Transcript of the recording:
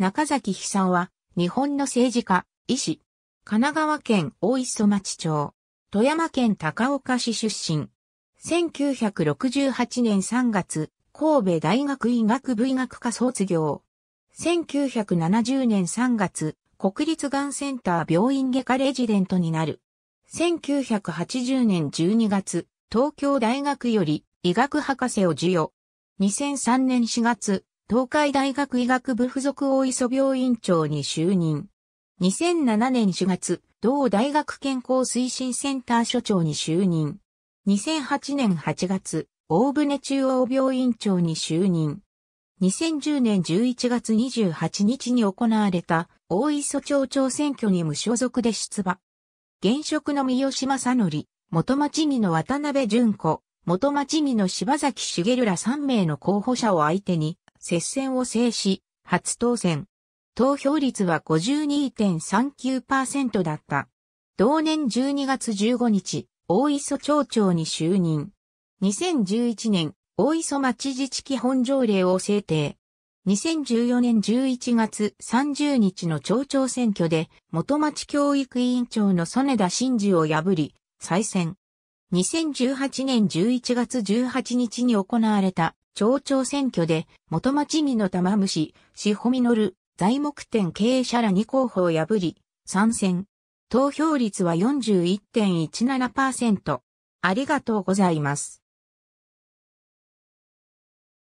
中崎久惨は、日本の政治家、医師、神奈川県大磯町町、富山県高岡市出身。1968年3月、神戸大学医学部医学科卒業。1970年3月、国立がんセンター病院外科レジデントになる。1980年12月、東京大学より医学博士を授与。2003年4月、東海大学医学部附属大磯病院長に就任。2007年4月、同大学健康推進センター所長に就任。2008年8月、大船中央病院長に就任。2010年11月28日に行われた大磯町長選挙に無所属で出馬。現職の三好正則、元町議の渡辺淳子、元町議の柴崎茂ら3名の候補者を相手に、接戦を制し、初当選。投票率は52.39%だった。同年12月15日、大磯町長に就任。2011年、大磯町自治基本条例を制定。2014年11月30日の町長選挙で、元町教育委員長の曽根田真嗣を破り、再選。2018年11月18日に行われた町長選挙で、元町木の玉虫、志穂実、材木店経営者ら2候補を破り、参戦。投票率は41.17%。ありがとうございます。